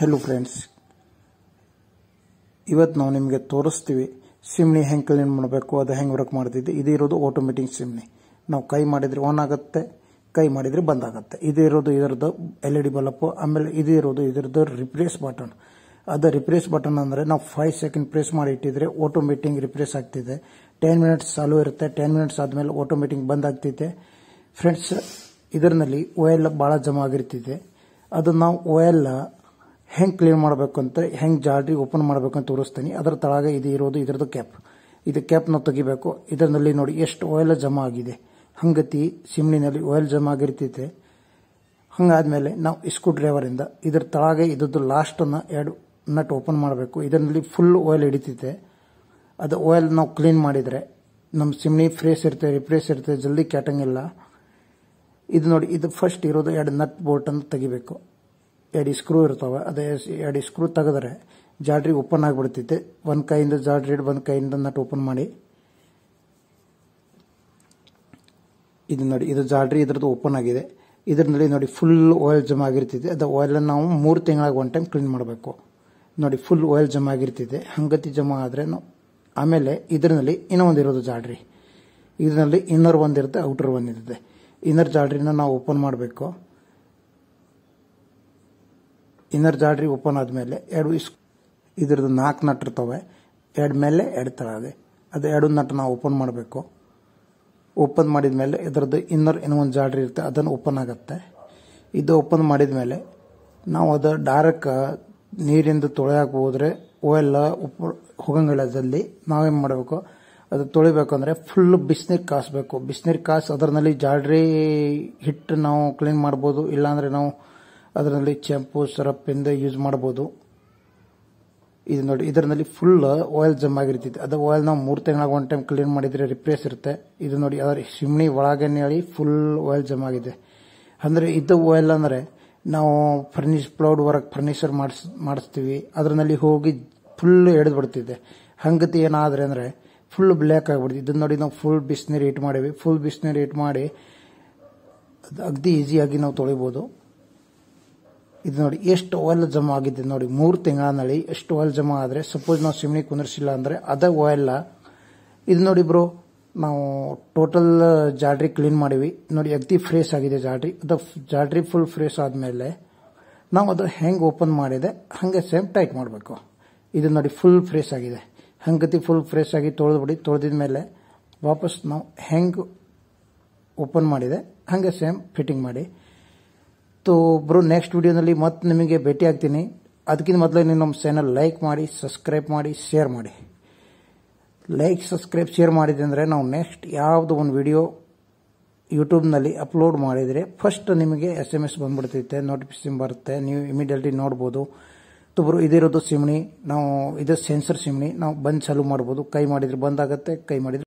hello friends ಇವತ್ತು ನಾವು ನಿಮಗೆ ತೋರಿಸ್ತೀವಿ ಸಿಮ್ನಿ ಹೆಂಗೆ ಕ್ಲೀನ್ ಮಾಡಬೇಕು ಅದು ಹೆಂಗೆ ವರ್ಕ್ ಮಾಡ್ತಿದ್ದೆ ಇದು ಇರೋದು ಆಟೋಮೆಟಿಕ್ ಸಿಮ್ನಿ ನಾವು ಕೈ ಮಾಡಿದರೆ ಆನ್ ಆಗುತ್ತೆ ಕೈ ಮಾಡಿದರೆ ಬಂದ್ ಆಗುತ್ತೆ ಇದು ಇರೋದು ಇದರದ್ದು ಎಲ್ ಇ ಡಿ ಆಮೇಲೆ ಇದು ಇರೋದು ಇದರದ್ದು ರಿಪ್ಲೇಸ್ ಬಟನ್ ಅದು ರಿಪ್ಲೇಸ್ ಬಟನ್ ಅಂದರೆ ನಾವು ಫೈವ್ ಸೆಕೆಂಡ್ ಪ್ರೆಸ್ ಮಾಡಿ ಇಟ್ಟಿದ್ರೆ ಆಟೋಮೆಟಿಂಗ್ ರಿಪ್ಲೇಸ್ ಆಗ್ತಿದೆ ಟೆನ್ ಮಿನಿಟ್ಸ್ ಚಾಲೂ ಇರುತ್ತೆ ಟೆನ್ ಮಿನಿಟ್ಸ್ ಆದಮೇಲೆ ಆಟೋಮೆಟಿಂಗ್ ಬಂದ್ ಆಗ್ತಿದೆ ಫ್ರೆಂಡ್ಸ್ ಇದರಲ್ಲಿ ಓಯಲ್ ಭಾಳ ಜಮಾ ಆಗಿರ್ತಿದೆ ಅದು ನಾವು ಓಯಲ್ ಹೆಂಗ್ ಕ್ಲೀನ್ ಮಾಡಬೇಕು ಅಂತ ಹೆಂಗೆ ಜಾಲ್ರಿ ಓಪನ್ ಮಾಡಬೇಕು ಅಂತ ತೋರಿಸ್ತೀನಿ ಅದರ ತಳಗ ಇದು ಇರೋದು ಇದರದ್ದು ಕ್ಯಾಪ್ ಇದು ಕ್ಯಾಪ್ ನಾವು ತೆಗಿಬೇಕು ಇದರಲ್ಲಿ ನೋಡಿ ಎಷ್ಟು ಆಯಿಲ್ ಜಮಾ ಆಗಿದೆ ಹಂಗತಿ ಸಿಮ್ನಿನಲ್ಲಿ ಆಯಿಲ್ ಜಮಾ ಆಗಿರ್ತೈತೆ ಹಂಗಾದ್ಮೇಲೆ ನಾವು ಇಸ್ಕ್ರೂ ಡ್ರೈವರಿಂದ ಇದ್ರ ತಳಗ ಲಾಸ್ಟ್ ಲಾಸ್ಟನ್ನು ಎರಡು ನಟ್ ಓಪನ್ ಮಾಡಬೇಕು ಇದರಲ್ಲಿ ಫುಲ್ ಆಯಿಲ್ ಹಿಡಿತೈತೆ ಅದು ಆಯಿಲ್ ನಾವು ಕ್ಲೀನ್ ಮಾಡಿದ್ರೆ ನಮ್ಮ ಸಿಮ್ನಿ ಫ್ರೇಶ್ ಇರ್ತೇವೆ ರಿಫ್ರೆಶ್ ಇರ್ತೇವೆ ಜಲ್ದಿ ಕೆಟ್ಟಂಗಿಲ್ಲ ಇದು ನೋಡಿ ಇದು ಫಸ್ಟ್ ಇರೋದು ಎರಡು ನಟ್ ಅನ್ನು ತೆಗಿಬೇಕು ಎರಡು ಸ್ಕ್ರೂ ಇರ್ತಾವೆ ಅದೇ ಎರಡು ಸ್ಕ್ರೂ ತೆಗೆದ್ರೆ ಜಾಡ್ರಿ ಓಪನ್ ಆಗಿಬಿಡ್ತೈತೆ ಒಂದು ಕೈಯಿಂದ ಜಾಡ್ರಿ ಹಿಡಿದು ಒಂದು ಕೈಯಿಂದ ನಟ್ ಓಪನ್ ಮಾಡಿ ಇದು ನೋಡಿ ಇದು ಜಾಡ್ರಿ ಇದ್ರದ್ದು ಓಪನ್ ಆಗಿದೆ ಇದ್ರಲ್ಲಿ ನೋಡಿ ಫುಲ್ ಆಯಿಲ್ ಜಮ್ ಆಗಿರ್ತೈತೆ ಅದು ಆಯಿಲನ್ನು ನಾವು ಮೂರು ತಿಂಗಳಾಗ ಒನ್ ಟೈಮ್ ಕ್ಲೀನ್ ಮಾಡಬೇಕು ನೋಡಿ ಫುಲ್ ಆಯಿಲ್ ಜಮಾ ಆಗಿರ್ತಿದೆ ಹಂಗತಿ ಜಮಾ ಆದರೆ ಆಮೇಲೆ ಇದ್ರಲ್ಲಿ ಇನ್ನೂ ಒಂದು ಇರೋದು ಜಾಡ್ರಿ ಇದರಲ್ಲಿ ಇನ್ನರ್ ಒಂದಿರುತ್ತೆ ಔಟರ್ ಒಂದಿರುತ್ತೆ ಇನ್ನರ್ ಜಾಡ್ರಿನ ನಾವು ಓಪನ್ ಮಾಡಬೇಕು ಇನ್ನರ್ ಜಾಡ್ರಿ ಓಪನ್ ಆದ್ಮೇಲೆ ಎರಡು ಇಸ್ ಇದ್ರದ್ದು ನಾಲ್ಕು ನಟ್ ಇರ್ತವೆ ಎರಡು ಮೇಲೆ ಎರಡು ತಳದೆ ಅದು ಎರಡು ನಟ್ ನಾವು ಓಪನ್ ಮಾಡಬೇಕು ಓಪನ್ ಮಾಡಿದ ಮೇಲೆ ಇದರದ್ದು ಇನ್ನರ್ ಏನೋ ಒಂದು ಜಾಡ್ರಿ ಇರುತ್ತೆ ಅದನ್ನು ಓಪನ್ ಆಗುತ್ತೆ ಇದು ಓಪನ್ ಮಾಡಿದ ಮೇಲೆ ನಾವು ಅದು ಡಾರಕ್ಕೆ ನೀರಿಂದ ತೊಳೆಯಕ್ಕೆ ಹೋದರೆ ಉಪ್ಪು ಹೋಗಂಗಿಲ್ಲ ಅದಲ್ಲಿ ನಾವೇನು ಮಾಡಬೇಕು ಅದು ತೊಳಿಬೇಕಂದ್ರೆ ಫುಲ್ ಬಿಸಿನೀರು ಕಾಸಬೇಕು ಬಿಸಿನೀರು ಕಾಸು ಅದರಲ್ಲಿ ಜಾಡ್ರಿ ಹಿಟ್ಟು ನಾವು ಕ್ಲೀನ್ ಮಾಡ್ಬೋದು ಇಲ್ಲಾಂದರೆ ನಾವು ಅದರಲ್ಲಿ ಸಿರಪ್ ಇಂದ ಯೂಸ್ ಮಾಡಬಹುದು ಇದು ನೋಡಿ ಇದರಲ್ಲಿ ಫುಲ್ ಆಯಿಲ್ ಜಮ್ ಆಗಿರ್ತೈತಿ ಅದು ಆಯಿಲ್ ನಾವು ಮೂರು ತಿಂಗಳಾಗ ಒನ್ ಟೈಮ್ ಕ್ಲೀನ್ ಮಾಡಿದ್ರೆ ರಿಪ್ಲೇಸ್ ಇರುತ್ತೆ ಇದು ನೋಡಿ ಅದರ ಸಿಮ್ನಿ ಒಳಗೆ ಹೇಳಿ ಫುಲ್ ಆಯಿಲ್ ಜಮ್ ಆಗಿದೆ ಅಂದ್ರೆ ಇದ್ದ ಆಯಿಲ್ ಅಂದ್ರೆ ನಾವು ಫರ್ನಿಶ್ ಪ್ಲೌಡ್ ವರ್ಕ್ ಫರ್ನಿಚರ್ ಮಾಡಿಸ್ ಮಾಡಿಸ್ತೀವಿ ಅದರಲ್ಲಿ ಹೋಗಿ ಫುಲ್ ಎಡೆದು ಬಿಡ್ತಿದೆ ಹಂಗತಿ ಏನಾದ್ರೆ ಅಂದ್ರೆ ಫುಲ್ ಬ್ಲ್ಯಾಕ್ ಆಗಿಬಿಡ್ತಿದೆ ಇದನ್ನ ನೋಡಿ ನಾವು ಫುಲ್ ಬಿಸಿನೀರು ಹೀಟ್ ಮಾಡಿವಿ ಫುಲ್ ಬಿಸಿನೀರು ಹೀಟ್ ಮಾಡಿ ಅಗದಿ ಈಸಿಯಾಗಿ ನಾವು ತೊಳಿಬೋದು ಇದು ನೋಡಿ ಎಷ್ಟು ಆಯಿಲ್ ಜಮಾ ಆಗಿದೆ ನೋಡಿ ಮೂರು ನಳಿ ಎಷ್ಟು ಆಯಿಲ್ ಜಮಾ ಆದರೆ ಸಪೋಸ್ ನಾವು ಸಿಮ್ನಿ ಕುಂದರ್ಸಿಲ್ಲ ಅಂದರೆ ಅದೇ ಆಯಿಲ್ ಇದು ನೋಡಿ ಬ್ರೋ ನಾವು ಟೋಟಲ್ ಜಾಡ್ರಿ ಕ್ಲೀನ್ ಮಾಡಿವಿ ನೋಡಿ ಅಗದಿ ಫ್ರೆಶ್ ಆಗಿದೆ ಜಾಡ್ರಿ ಅದು ಜಾಡ್ರಿ ಫುಲ್ ಫ್ರೆಶ್ ಆದಮೇಲೆ ನಾವು ಅದು ಹೆಂಗೆ ಓಪನ್ ಮಾಡಿದೆ ಹಾಗೆ ಸೇಮ್ ಟೈಟ್ ಮಾಡಬೇಕು ಇದು ನೋಡಿ ಫುಲ್ ಫ್ರೆಶ್ ಆಗಿದೆ ಹಂಗತಿ ಫುಲ್ ಫ್ರೆಶ್ ಆಗಿ ತೊಳೆದ್ಬಿಡಿ ತೊಳೆದಿದ ಮೇಲೆ ವಾಪಸ್ ನಾವು ಹೆಂಗೆ ಓಪನ್ ಮಾಡಿದೆ ಹಾಗೆ ಸೇಮ್ ಫಿಟ್ಟಿಂಗ್ ಮಾಡಿ ಸೊ ಒಬ್ರು ನೆಕ್ಸ್ಟ್ ವಿಡಿಯೋನಲ್ಲಿ ಮತ್ತೆ ನಿಮಗೆ ಭೇಟಿ ಆಗ್ತೀನಿ ಅದಕ್ಕಿಂತ ಮೊದಲು ನೀವು ನಮ್ಮ ಚಾನಲ್ ಲೈಕ್ ಮಾಡಿ ಸಬ್ಸ್ಕ್ರೈಬ್ ಮಾಡಿ ಶೇರ್ ಮಾಡಿ ಲೈಕ್ ಸಬ್ಸ್ಕ್ರೈಬ್ ಶೇರ್ ಮಾಡಿದೆ ಅಂದರೆ ನಾವು ನೆಕ್ಸ್ಟ್ ಯಾವುದೋ ಒಂದು ವಿಡಿಯೋ ಯೂಟ್ಯೂಬ್ನಲ್ಲಿ ಅಪ್ಲೋಡ್ ಮಾಡಿದರೆ ಫಸ್ಟ್ ನಿಮಗೆ ಎಸ್ ಎಮ್ ಎಸ್ ಬಂದ್ಬಿಡ್ತೈತೆ ನೋಟಿಫಿಕೇಶನ್ ಬರುತ್ತೆ ನೀವು ಇಮಿಡಿಯೇಟ್ಲಿ ನೋಡ್ಬೋದು ತುಬ್ರು ಇದಿರೋದು ಸಿಮಣಿ ನಾವು ಇದು ಸೆನ್ಸರ್ ಸಿಮಣಿ ನಾವು ಬಂದ್ ಚಾಲೂ ಮಾಡ್ಬೋದು ಕೈ ಮಾಡಿದ್ರೆ ಬಂದಾಗುತ್ತೆ ಕೈ ಮಾಡಿದ್ರೆ